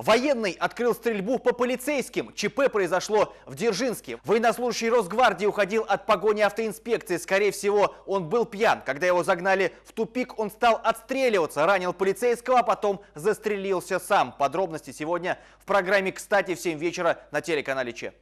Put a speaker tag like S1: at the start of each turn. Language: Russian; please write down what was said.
S1: Военный открыл стрельбу по полицейским. ЧП произошло в Дзержинске. Военнослужащий Росгвардии уходил от погони автоинспекции. Скорее всего, он был пьян. Когда его загнали в тупик, он стал отстреливаться. Ранил полицейского, а потом застрелился сам. Подробности сегодня в программе «Кстати» в 7 вечера на телеканале Че.